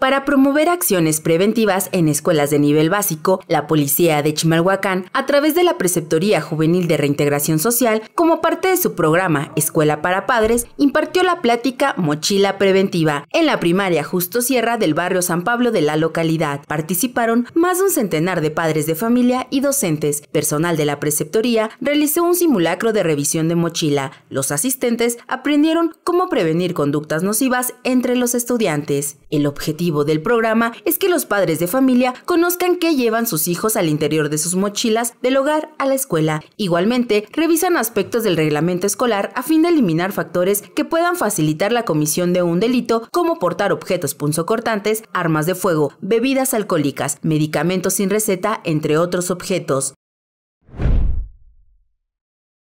Para promover acciones preventivas en escuelas de nivel básico, la Policía de Chimalhuacán, a través de la Preceptoría Juvenil de Reintegración Social, como parte de su programa Escuela para Padres, impartió la plática Mochila Preventiva en la primaria Justo Sierra del barrio San Pablo de la localidad. Participaron más de un centenar de padres de familia y docentes. Personal de la Preceptoría realizó un simulacro de revisión de mochila. Los asistentes aprendieron cómo prevenir conductas nocivas entre los estudiantes. El objetivo del programa es que los padres de familia conozcan qué llevan sus hijos al interior de sus mochilas del hogar a la escuela. Igualmente, revisan aspectos del reglamento escolar a fin de eliminar factores que puedan facilitar la comisión de un delito como portar objetos punzocortantes, armas de fuego, bebidas alcohólicas, medicamentos sin receta, entre otros objetos.